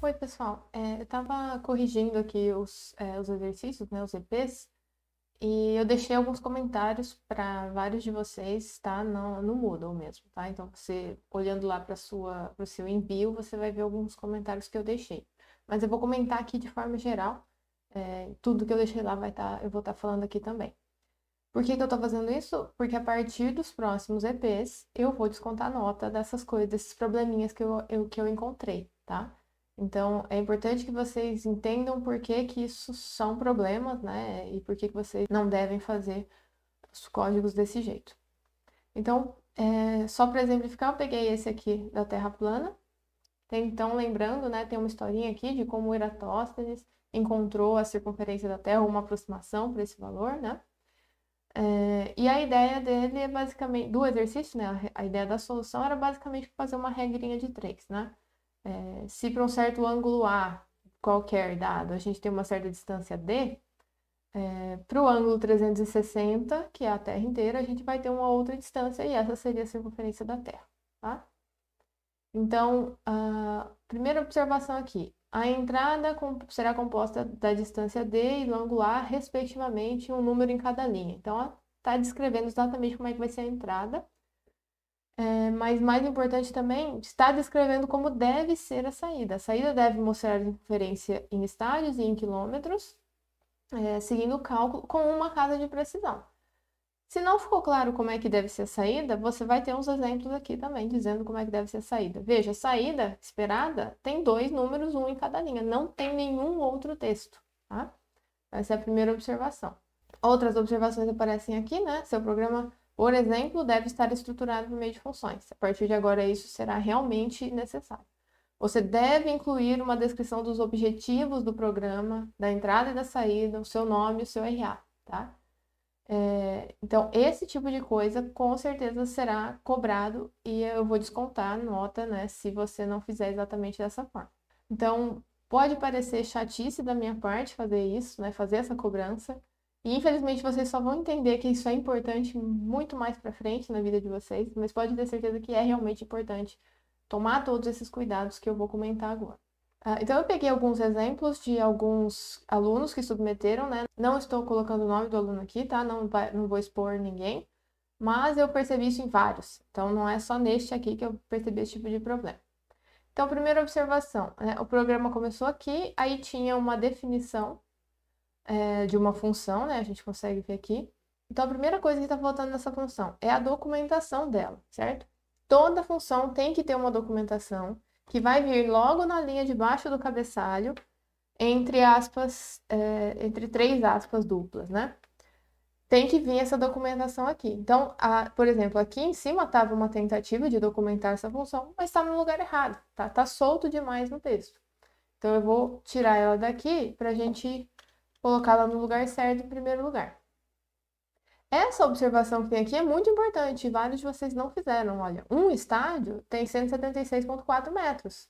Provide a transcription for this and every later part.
Oi, pessoal. É, eu estava corrigindo aqui os, é, os exercícios, né, os EPs, e eu deixei alguns comentários para vários de vocês, tá? No, no Moodle mesmo, tá? Então, você olhando lá para o seu envio, você vai ver alguns comentários que eu deixei. Mas eu vou comentar aqui de forma geral. É, tudo que eu deixei lá vai estar, tá, eu vou estar tá falando aqui também. Por que, que eu estou fazendo isso? Porque a partir dos próximos EPs, eu vou descontar nota dessas coisas, desses probleminhas que eu, eu que eu encontrei, tá? Então, é importante que vocês entendam por que, que isso são problemas, né? E por que, que vocês não devem fazer os códigos desse jeito. Então, é, só para exemplificar, eu peguei esse aqui da Terra plana. então, lembrando, né, tem uma historinha aqui de como Eratóstenes encontrou a circunferência da Terra, uma aproximação para esse valor, né? É, e a ideia dele é basicamente, do exercício, né, a ideia da solução era basicamente fazer uma regrinha de três, né? é, se para um certo ângulo A, qualquer dado, a gente tem uma certa distância D, é, para o ângulo 360, que é a Terra inteira, a gente vai ter uma outra distância e essa seria a circunferência da Terra, tá? Então, a primeira observação aqui, a entrada será composta da distância D e do ângulo A, respectivamente, um número em cada linha. Então, está descrevendo exatamente como é que vai ser a entrada é, mas mais importante também, está descrevendo como deve ser a saída. A saída deve mostrar a diferença em estádios e em quilômetros, é, seguindo o cálculo com uma casa de precisão. Se não ficou claro como é que deve ser a saída, você vai ter uns exemplos aqui também dizendo como é que deve ser a saída. Veja, a saída esperada tem dois números, um em cada linha, não tem nenhum outro texto, tá? Essa é a primeira observação. Outras observações aparecem aqui, né? Seu programa por exemplo, deve estar estruturado por meio de funções. A partir de agora, isso será realmente necessário. Você deve incluir uma descrição dos objetivos do programa, da entrada e da saída, o seu nome e o seu RA, tá? É, então, esse tipo de coisa com certeza será cobrado e eu vou descontar a nota, né, se você não fizer exatamente dessa forma. Então, pode parecer chatice da minha parte fazer isso, né, fazer essa cobrança, infelizmente vocês só vão entender que isso é importante muito mais para frente na vida de vocês, mas pode ter certeza que é realmente importante tomar todos esses cuidados que eu vou comentar agora. Ah, então eu peguei alguns exemplos de alguns alunos que submeteram, né? Não estou colocando o nome do aluno aqui, tá? Não, vai, não vou expor ninguém, mas eu percebi isso em vários. Então não é só neste aqui que eu percebi esse tipo de problema. Então, primeira observação, né? O programa começou aqui, aí tinha uma definição é, de uma função, né? A gente consegue ver aqui. Então, a primeira coisa que está faltando nessa função é a documentação dela, certo? Toda função tem que ter uma documentação que vai vir logo na linha de baixo do cabeçalho, entre aspas, é, entre três aspas duplas, né? Tem que vir essa documentação aqui. Então, a, por exemplo, aqui em cima estava uma tentativa de documentar essa função, mas está no lugar errado, tá? Tá solto demais no texto. Então, eu vou tirar ela daqui para a gente colocá-la no lugar certo em primeiro lugar. Essa observação que tem aqui é muito importante, vários de vocês não fizeram. Olha, um estádio tem 176,4 metros.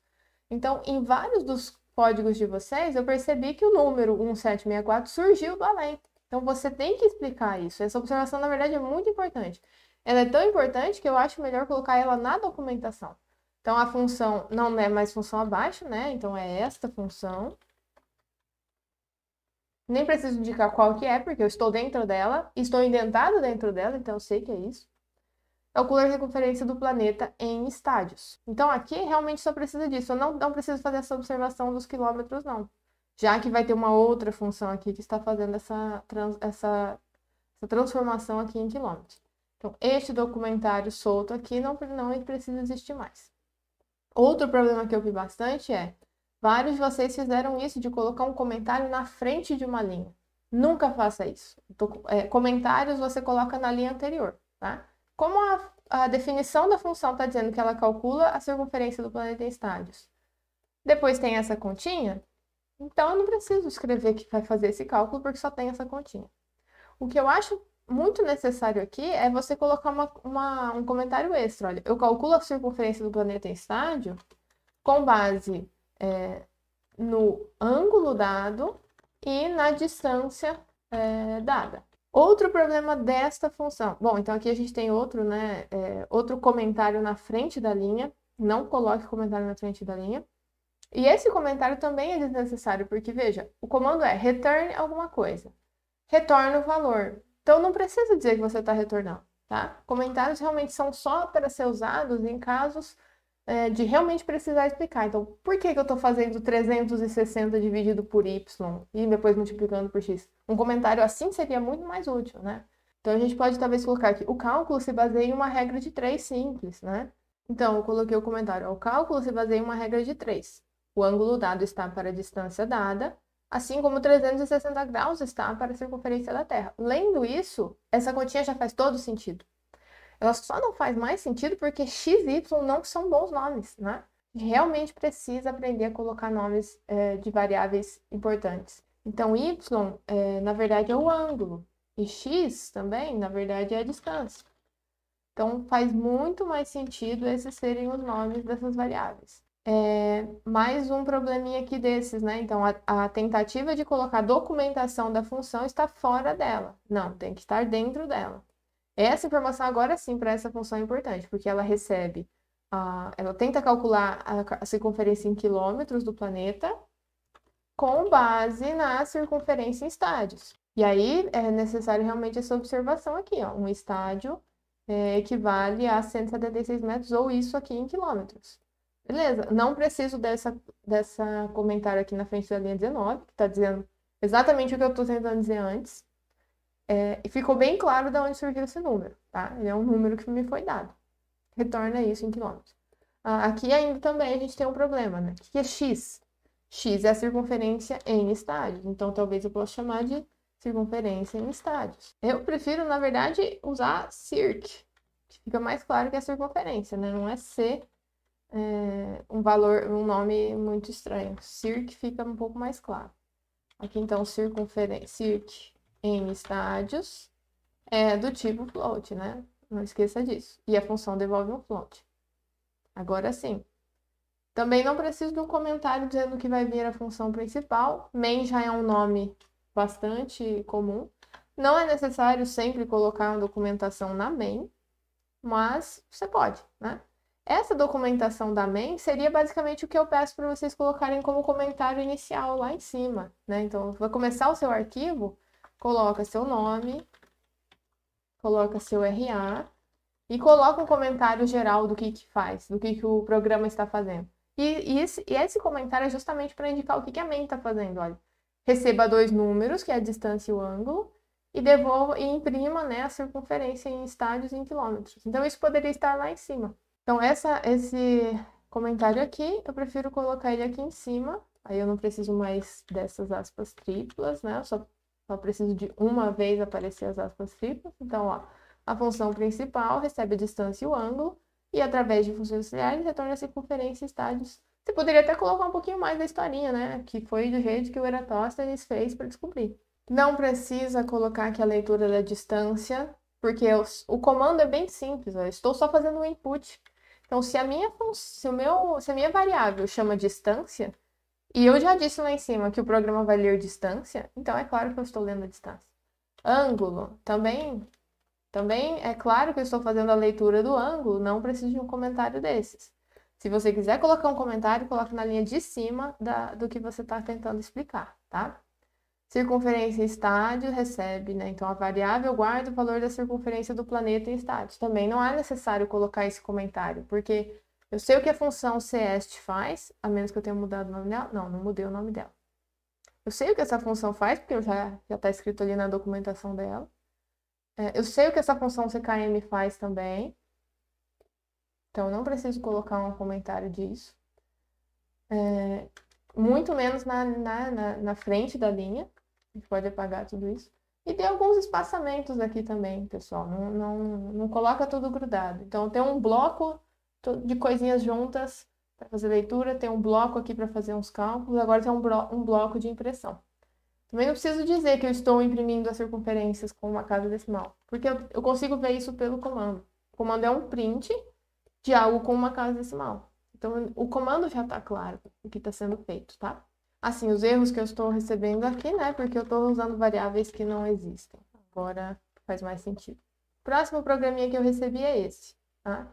Então, em vários dos códigos de vocês, eu percebi que o número 1764 surgiu do além. Então, você tem que explicar isso. Essa observação, na verdade, é muito importante. Ela é tão importante que eu acho melhor colocar ela na documentação. Então, a função não é mais função abaixo, né? Então, é esta função. Nem preciso indicar qual que é, porque eu estou dentro dela, estou indentado dentro dela, então eu sei que é isso. Calcula é a circunferência do planeta em estádios. Então aqui realmente só precisa disso, eu não, não preciso fazer essa observação dos quilômetros não. Já que vai ter uma outra função aqui que está fazendo essa, trans, essa, essa transformação aqui em quilômetros. Então este documentário solto aqui não, não precisa existir mais. Outro problema que eu vi bastante é Vários de vocês fizeram isso de colocar um comentário na frente de uma linha. Nunca faça isso. É, comentários você coloca na linha anterior, tá? Como a, a definição da função está dizendo que ela calcula a circunferência do planeta em estádios, depois tem essa continha, então eu não preciso escrever que vai fazer esse cálculo porque só tem essa continha. O que eu acho muito necessário aqui é você colocar uma, uma, um comentário extra. Olha, eu calculo a circunferência do planeta em estádio com base é, no ângulo dado e na distância é, dada. Outro problema desta função. Bom, então aqui a gente tem outro, né, é, outro comentário na frente da linha. Não coloque comentário na frente da linha. E esse comentário também é desnecessário, porque veja, o comando é return alguma coisa. Retorna o valor. Então não precisa dizer que você está retornando, tá? Comentários realmente são só para ser usados em casos é, de realmente precisar explicar. Então, por que, que eu estou fazendo 360 dividido por y e depois multiplicando por x? Um comentário assim seria muito mais útil, né? Então, a gente pode talvez colocar aqui, o cálculo se baseia em uma regra de três simples, né? Então, eu coloquei o comentário, o cálculo se baseia em uma regra de três. O ângulo dado está para a distância dada, assim como 360 graus está para a circunferência da Terra. Lendo isso, essa continha já faz todo sentido. Ela só não faz mais sentido porque X e Y não são bons nomes, né? A gente realmente precisa aprender a colocar nomes é, de variáveis importantes. Então, Y, é, na verdade, é o ângulo. E X também, na verdade, é a distância. Então, faz muito mais sentido esses serem os nomes dessas variáveis. É, mais um probleminha aqui desses, né? Então, a, a, tentativa de colocar documentação da função está fora dela. Não, tem que estar dentro dela. Essa informação agora sim para essa função é importante, porque ela recebe, uh, ela tenta calcular a, a circunferência em quilômetros do planeta com base na circunferência em estádios. E aí é necessário realmente essa observação aqui, ó, um estádio é, equivale a 176 metros ou isso aqui em quilômetros. Beleza, não preciso dessa, dessa comentário aqui na frente da linha 19, que está dizendo exatamente o que eu estou tentando dizer antes. É, e ficou bem claro de onde surgiu esse número, tá? Ele é um número que me foi dado. Retorna isso em quilômetros. Ah, aqui ainda também a gente tem um problema, né? O que é x? x é a circunferência em estádios. Então, talvez eu possa chamar de circunferência em estádios. Eu prefiro, na verdade, usar circ, que fica mais claro que é circunferência, né? Não é C é, um valor, um nome muito estranho. Circ fica um pouco mais claro. Aqui então, circunferência, circ em estádios é do tipo float, né? Não esqueça disso. E a função devolve um float. Agora sim. Também não preciso de um comentário dizendo que vai vir a função principal. Main já é um nome bastante comum. Não é necessário sempre colocar uma documentação na main, mas você pode, né? Essa documentação da main seria basicamente o que eu peço para vocês colocarem como comentário inicial lá em cima, né? Então, vai começar o seu arquivo, coloca seu nome, coloca seu RA e coloca um comentário geral do que, que faz, do que, que o programa está fazendo. E, e, esse, e esse, comentário é justamente para indicar o que, que a mente está fazendo. Olha, receba dois números, que é a distância e o ângulo, e devolva e imprima né, a circunferência em estádios e em quilômetros. Então, isso poderia estar lá em cima. Então, essa, esse comentário aqui, eu prefiro colocar ele aqui em cima. Aí eu não preciso mais dessas aspas triplas, né? Eu só só preciso de uma vez aparecer as aspas triplas. Então, ó, a função principal recebe a distância e o ângulo, e através de funções auxiliares retorna a circunferência e estádios. Você poderia até colocar um pouquinho mais da historinha, né? Que foi do jeito que o Eratóstenes fez para descobrir. Não precisa colocar aqui a leitura da é distância, porque o comando é bem simples, ó, eu estou só fazendo um input. Então, se a minha, se o meu, se a minha variável chama distância, e eu já disse lá em cima que o programa vai ler distância, então é claro que eu estou lendo a distância. Ângulo, também, também é claro que eu estou fazendo a leitura do ângulo, não preciso de um comentário desses. Se você quiser colocar um comentário, coloque na linha de cima da, do que você está tentando explicar, tá? Circunferência estádio recebe, né? Então a variável guarda o valor da circunferência do planeta em estádio. Também não é necessário colocar esse comentário, porque eu sei o que a função CEST faz, a menos que eu tenha mudado o nome dela. Não, não mudei o nome dela. Eu sei o que essa função faz, porque já está escrito ali na documentação dela. É, eu sei o que essa função CKM faz também. Então, eu não preciso colocar um comentário disso. É, muito menos na, na, na, na frente da linha. A gente pode apagar tudo isso. E tem alguns espaçamentos aqui também, pessoal. Não, não, não coloca tudo grudado. Então, tem um bloco de coisinhas juntas para fazer leitura, tem um bloco aqui para fazer uns cálculos, agora tem um, blo um bloco de impressão. Também não preciso dizer que eu estou imprimindo as circunferências com uma casa decimal, porque eu, eu consigo ver isso pelo comando. O comando é um print de algo com uma casa decimal. Então, o comando já está claro o que está sendo feito, tá? Assim, os erros que eu estou recebendo aqui, né? Porque eu estou usando variáveis que não existem. Agora faz mais sentido. O próximo programinha que eu recebi é esse, tá?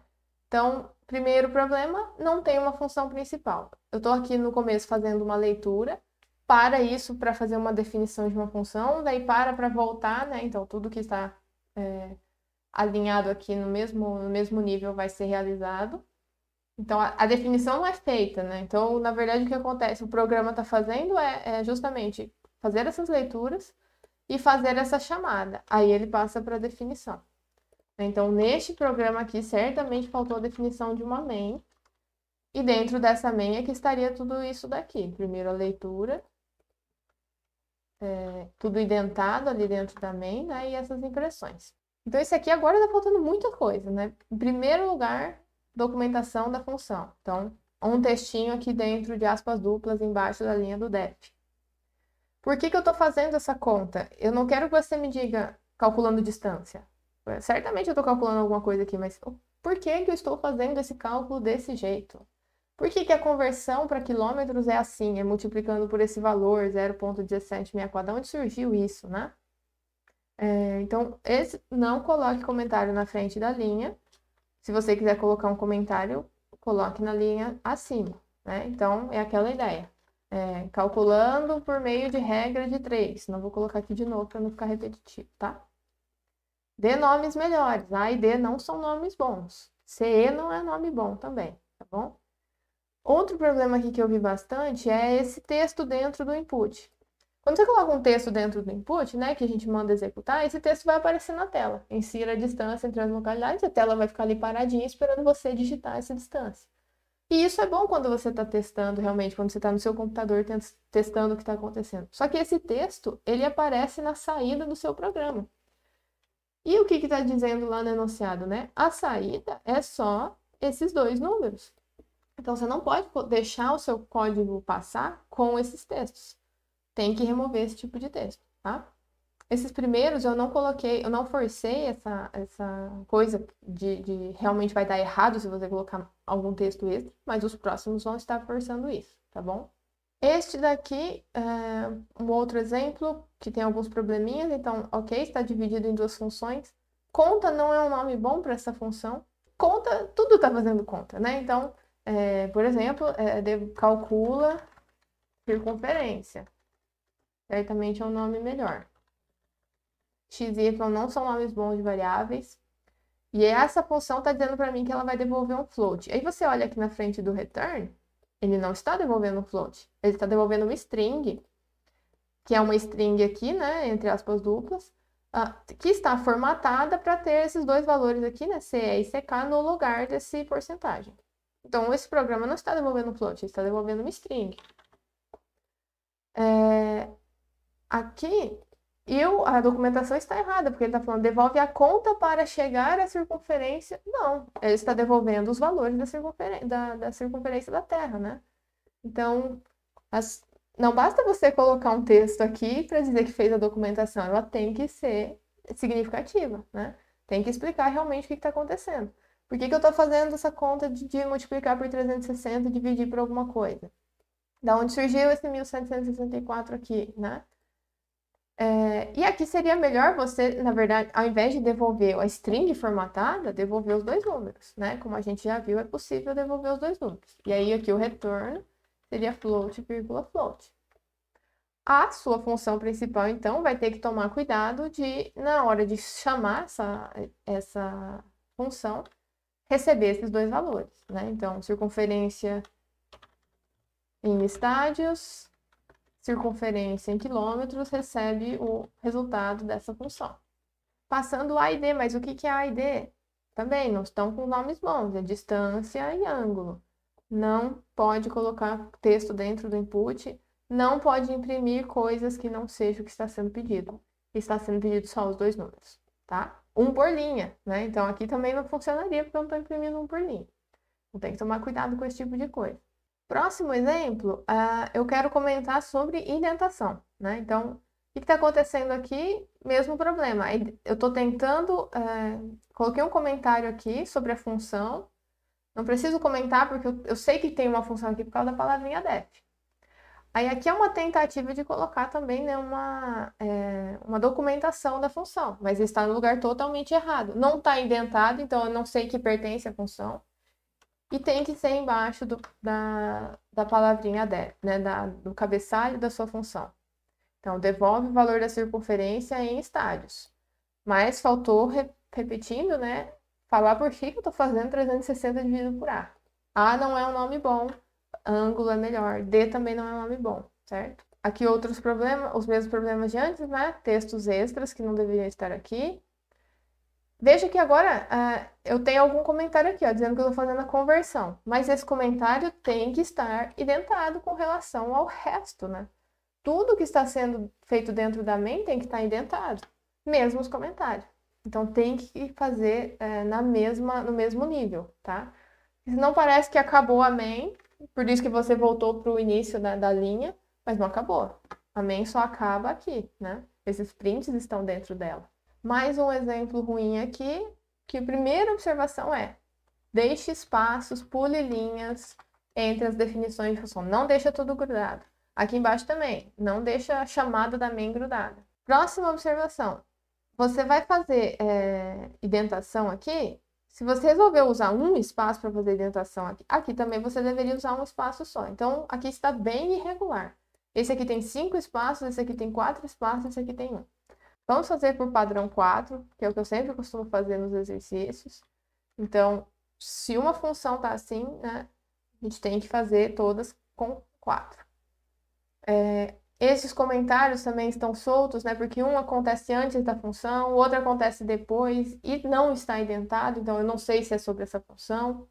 Então, primeiro problema, não tem uma função principal. Eu estou aqui no começo fazendo uma leitura, para isso para fazer uma definição de uma função, daí para para voltar, né? Então, tudo que está é, alinhado aqui no mesmo, no mesmo nível vai ser realizado. Então, a, a, definição não é feita, né? Então, na verdade, o que acontece? O programa está fazendo é, é justamente fazer essas leituras e fazer essa chamada. Aí ele passa para a definição. Então, neste programa aqui, certamente faltou a definição de uma main E dentro dessa main é que estaria tudo isso daqui. Primeiro a leitura, é, tudo indentado ali dentro da main né? E essas impressões. Então, isso aqui agora está faltando muita coisa, né? Em primeiro lugar, documentação da função. Então, um textinho aqui dentro de aspas duplas embaixo da linha do def Por que, que eu estou fazendo essa conta? Eu não quero que você me diga calculando distância. Certamente eu estou calculando alguma coisa aqui, mas por que, que eu estou fazendo esse cálculo desse jeito? Por que, que a conversão para quilômetros é assim? É multiplicando por esse valor, 0,1764. De onde surgiu isso, né? É, então, esse, não coloque comentário na frente da linha. Se você quiser colocar um comentário, coloque na linha acima. Né? Então, é aquela ideia. É, calculando por meio de regra de 3. Não vou colocar aqui de novo para não ficar repetitivo, tá? Dê nomes melhores. A e D não são nomes bons. CE não é nome bom também, tá bom? Outro problema aqui que eu vi bastante é esse texto dentro do input. Quando você coloca um texto dentro do input, né, que a gente manda executar, esse texto vai aparecer na tela. Insira a distância entre as localidades, a tela vai ficar ali paradinha esperando você digitar essa distância. E isso é bom quando você está testando realmente, quando você está no seu computador testando o que está acontecendo. Só que esse texto, ele aparece na saída do seu programa. E o que está dizendo lá no enunciado, né? A saída é só esses dois números. Então, você não pode deixar o seu código passar com esses textos. Tem que remover esse tipo de texto, tá? Esses primeiros eu não coloquei, eu não forcei essa, essa coisa de, de realmente vai dar errado se você colocar algum texto extra, mas os próximos vão estar forçando isso, tá bom? Este daqui, é um outro exemplo, que tem alguns probleminhas, então, ok, está dividido em duas funções. Conta não é um nome bom para essa função. Conta, tudo está fazendo conta, né? Então, é, por exemplo, é, de, calcula circunferência. Certamente é um nome melhor. x e y não são nomes bons de variáveis. E essa função está dizendo para mim que ela vai devolver um float. Aí você olha aqui na frente do return, ele não está devolvendo um float, ele está devolvendo uma string, que é uma string aqui, né, entre aspas duplas, uh, que está formatada para ter esses dois valores aqui, né, CE e CK, no lugar desse porcentagem. Então, esse programa não está devolvendo um float, ele está devolvendo uma string. É, aqui e o, a documentação está errada, porque ele está falando devolve a conta para chegar à circunferência. Não, ele está devolvendo os valores da, circunferen da, da circunferência da Terra, né? Então, as, não basta você colocar um texto aqui para dizer que fez a documentação, ela tem que ser significativa, né? Tem que explicar realmente o que está acontecendo. Por que, que eu estou fazendo essa conta de, de multiplicar por 360 e dividir por alguma coisa? Da onde surgiu esse 1164 aqui, né? É, e aqui seria melhor você, na verdade, ao invés de devolver a string formatada, devolver os dois números, né? Como a gente já viu, é possível devolver os dois números. E aí aqui o retorno seria float, float. A sua função principal, então, vai ter que tomar cuidado de, na hora de chamar essa, essa função, receber esses dois valores, né? Então, circunferência em estádios circunferência em quilômetros, recebe o resultado dessa função. Passando o D, mas o que, que é D? Também não estão com nomes bons, é distância e ângulo. Não pode colocar texto dentro do input, não pode imprimir coisas que não sejam o que está sendo pedido. Está sendo pedido só os dois números, tá? Um por linha, né? Então aqui também não funcionaria porque eu não estou imprimindo um por linha. Então tem que tomar cuidado com esse tipo de coisa. Próximo exemplo, uh, eu quero comentar sobre indentação, né? Então, o que está acontecendo aqui? Mesmo problema. Eu estou tentando, uh, coloquei um comentário aqui sobre a função. Não preciso comentar porque eu, eu, sei que tem uma função aqui por causa da palavrinha def. Aí aqui é uma tentativa de colocar também né, uma, é, uma documentação da função, mas está no lugar totalmente errado. Não está indentado, então eu não sei que pertence à função e tem que ser embaixo do, da, da palavrinha der, né, da, do cabeçalho da sua função. Então, devolve o valor da circunferência em estádios. Mas faltou, re, repetindo, né, falar por que eu estou fazendo 360 dividido por A. A não é um nome bom, ângulo é melhor, D também não é um nome bom, certo? Aqui outros problemas, os mesmos problemas de antes, né? Textos extras que não deveriam estar aqui. Veja que agora uh, eu tenho algum comentário aqui, ó, dizendo que eu estou fazendo a conversão. Mas esse comentário tem que estar identado com relação ao resto, né? Tudo que está sendo feito dentro da main tem que estar identado, mesmo os comentários. Então tem que fazer uh, na mesma, no mesmo nível, tá? Não parece que acabou a main, por isso que você voltou para o início da, da linha, mas não acabou. A main só acaba aqui, né? Esses prints estão dentro dela. Mais um exemplo ruim aqui, que a primeira observação é: deixe espaços, pule linhas entre as definições de função. Não deixa tudo grudado. Aqui embaixo também, não deixa a chamada da main grudada. Próxima observação: você vai fazer é, indentação aqui. Se você resolveu usar um espaço para fazer indentação aqui, aqui também você deveria usar um espaço só. Então, aqui está bem irregular. Esse aqui tem cinco espaços, esse aqui tem quatro espaços, esse aqui tem um. Vamos fazer por padrão 4, que é o que eu sempre costumo fazer nos exercícios. Então, se uma função está assim, né, a gente tem que fazer todas com 4. É, esses comentários também estão soltos, né, porque um acontece antes da função, o outro acontece depois e não está indentado, então eu não sei se é sobre essa função.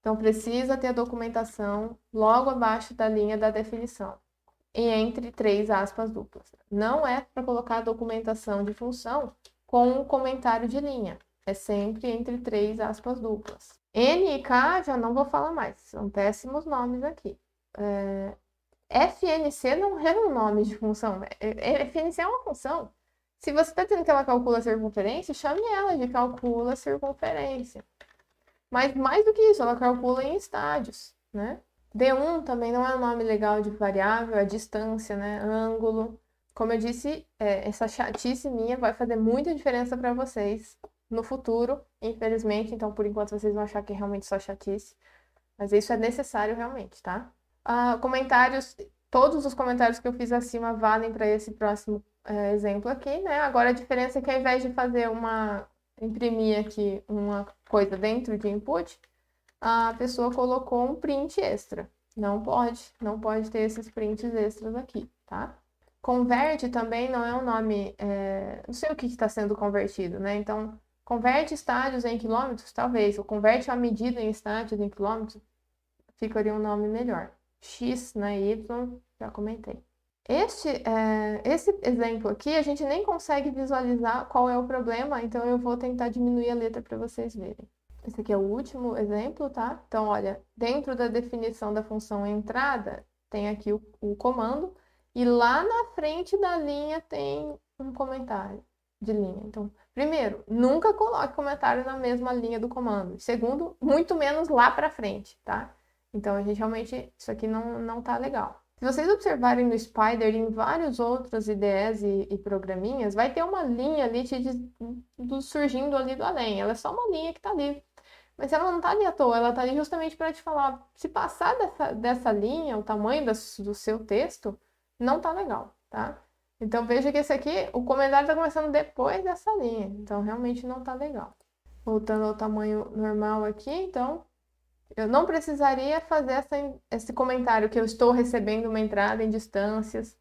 Então, precisa ter a documentação logo abaixo da linha da definição e entre três aspas duplas. Não é para colocar documentação de função com um comentário de linha. É sempre entre três aspas duplas. N e K já não vou falar mais, são péssimos nomes aqui. É... FNC não é um nome de função. É, é, FNC é uma função. Se você está dizendo que ela calcula a circunferência, chame ela de calcula a circunferência. Mas mais do que isso, ela calcula em estádios, né? D1 também não é um nome legal de variável, é distância, né? Ângulo. Como eu disse, é, essa chatice minha vai fazer muita diferença para vocês no futuro, infelizmente. Então, por enquanto, vocês vão achar que é realmente só chatice. Mas isso é necessário realmente, tá? Ah, comentários, todos os comentários que eu fiz acima valem para esse próximo é, exemplo aqui, né? Agora, a diferença é que ao invés de fazer uma... imprimir aqui uma coisa dentro de input, a pessoa colocou um print extra. Não pode, não pode ter esses prints extras aqui, tá? Converte também não é um nome, é... não sei o que está sendo convertido, né? Então, converte estádios em quilômetros, talvez, ou converte a medida em estádios em quilômetros, ficaria um nome melhor. X, né? Y, já comentei. Este, é, esse exemplo aqui, a gente nem consegue visualizar qual é o problema, então eu vou tentar diminuir a letra para vocês verem. Esse aqui é o último exemplo, tá? Então, olha, dentro da definição da função entrada, tem aqui o, o comando, e lá na frente da linha tem um comentário de linha. Então, primeiro, nunca coloque comentário na mesma linha do comando. Segundo, muito menos lá para frente, tá? Então, a gente realmente, isso aqui não, não tá legal. Se vocês observarem no Spider e em vários outros IDEs e, e, programinhas, vai ter uma linha ali te, do, surgindo ali do além. Ela é só uma linha que está ali mas ela não tá ali à toa, ela tá ali justamente para te falar, se passar dessa, dessa linha, o tamanho das, do seu texto, não tá legal, tá? Então veja que esse aqui, o comentário tá começando depois dessa linha, então realmente não tá legal. Voltando ao tamanho normal aqui, então, eu não precisaria fazer essa, esse comentário que eu estou recebendo uma entrada em distâncias,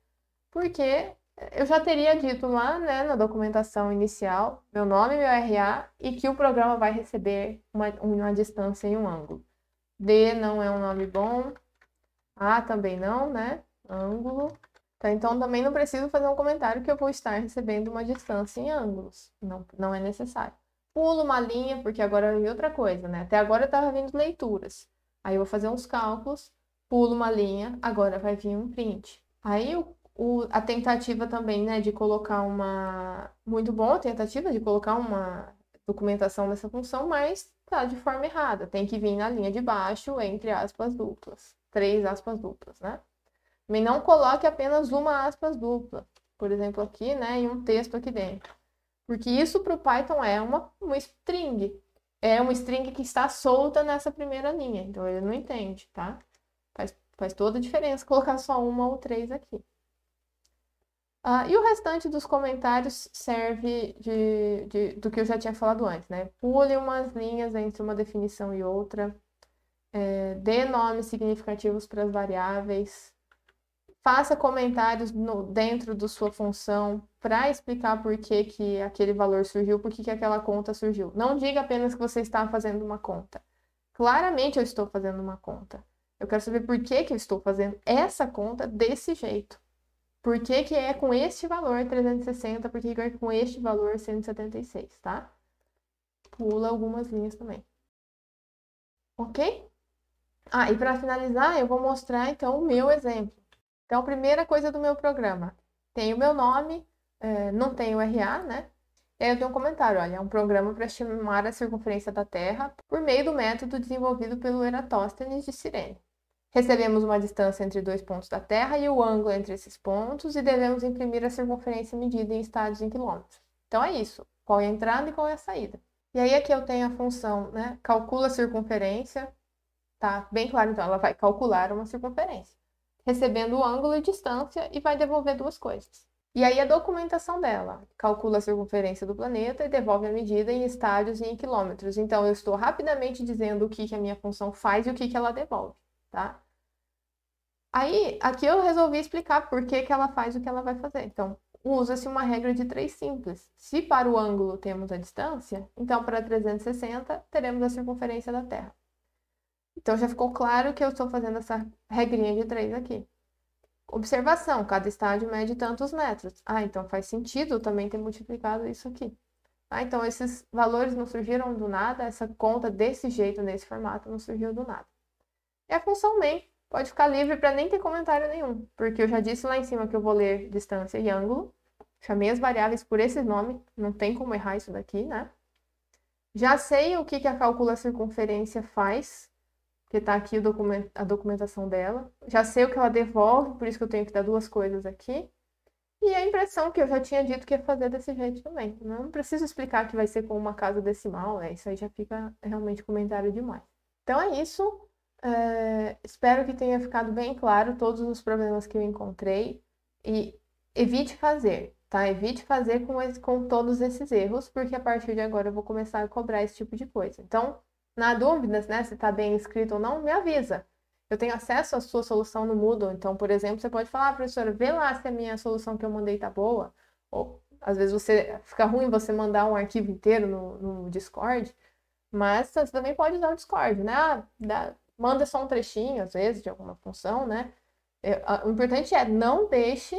porque eu já teria dito lá, né, na documentação inicial, meu nome meu RA, e que o programa vai receber uma, uma distância e um ângulo. D não é um nome bom, A também não, né? Ângulo. Tá, então também não preciso fazer um comentário que eu vou estar recebendo uma distância em ângulos. Não, não é necessário. Pulo uma linha, porque agora vi é outra coisa, né? Até agora eu estava vindo leituras. Aí eu vou fazer uns cálculos, pulo uma linha, agora vai vir um print. Aí o o, a tentativa também, né, de colocar uma. Muito boa a tentativa de colocar uma documentação dessa função, mas tá de forma errada. Tem que vir na linha de baixo, entre aspas duplas. Três aspas duplas, né? Também não coloque apenas uma aspas dupla, por exemplo, aqui, né, e um texto aqui dentro. Porque isso para o Python é uma, uma string. É uma string que está solta nessa primeira linha. Então ele não entende, tá? Faz, faz toda a diferença colocar só uma ou três aqui. Ah, e o restante dos comentários serve de, de, do que eu já tinha falado antes, né? Pule umas linhas entre uma definição e outra, é, dê nomes significativos para as variáveis, faça comentários no, dentro da sua função para explicar por que, que aquele valor surgiu, por que, que aquela conta surgiu. Não diga apenas que você está fazendo uma conta. Claramente eu estou fazendo uma conta. Eu quero saber por que, que eu estou fazendo essa conta desse jeito. Por que, que é com este valor 360, por que, que é com este valor 176, tá? Pula algumas linhas também. Ok? Ah, e para finalizar, eu vou mostrar, então, o meu exemplo. Então, primeira coisa do meu programa. Tem o meu nome, eh, não tem o RA, né? E aí eu tenho um comentário, olha, é um programa para estimar a circunferência da Terra por meio do método desenvolvido pelo Eratóstenes de Cirene. Recebemos uma distância entre dois pontos da Terra e o ângulo entre esses pontos e devemos imprimir a circunferência medida em estádios em quilômetros. Então é isso, qual é a entrada e qual é a saída. E aí aqui eu tenho a função, né, calcula a circunferência, tá? Bem claro, então ela vai calcular uma circunferência, recebendo o ângulo e distância e vai devolver duas coisas. E aí a documentação dela, calcula a circunferência do planeta e devolve a medida em estádios e em quilômetros. Então eu estou rapidamente dizendo o que, que a minha função faz e o que, que ela devolve, tá? Aí, aqui eu resolvi explicar por que, que ela faz o que ela vai fazer. Então, usa-se uma regra de três simples. Se para o ângulo temos a distância, então para 360 teremos a circunferência da Terra. Então, já ficou claro que eu estou fazendo essa regrinha de três aqui. Observação, cada estádio mede tantos metros. Ah, então faz sentido também ter multiplicado isso aqui. Ah, então esses valores não surgiram do nada, essa conta desse jeito, nesse formato, não surgiu do nada. É a função main, pode ficar livre para nem ter comentário nenhum, porque eu já disse lá em cima que eu vou ler distância e ângulo. Chamei as variáveis por esse nome, não tem como errar isso daqui, né? Já sei o que, que a calcula circunferência faz, que está aqui a documentação dela. Já sei o que ela devolve, por isso que eu tenho que dar duas coisas aqui. E a impressão que eu já tinha dito que ia fazer desse jeito também. Não preciso explicar que vai ser com uma casa decimal, né? Isso aí já fica realmente comentário demais. Então é isso. Eh, espero que tenha ficado bem claro todos os problemas que eu encontrei e evite fazer, tá? Evite fazer com, esse, com todos esses erros, porque a partir de agora eu vou começar a cobrar esse tipo de coisa. Então, na dúvida, né, se tá bem escrito ou não, me avisa. Eu tenho acesso à sua solução no Moodle, então, por exemplo, você pode falar, ah, professora, vê lá se a minha solução que eu mandei tá boa, ou às vezes você fica ruim você mandar um arquivo inteiro no, no Discord, mas você também pode usar o Discord, né? Ah, dá, manda só um trechinho, às vezes, de alguma função, né? É, o importante é não deixe,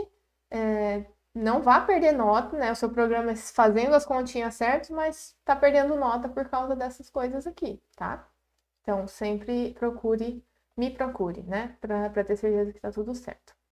é, não vá perder nota, né? O seu programa é fazendo as continhas certas, mas está perdendo nota por causa dessas coisas aqui, tá? Então, sempre procure, me procure, né? Para ter certeza que está tudo certo.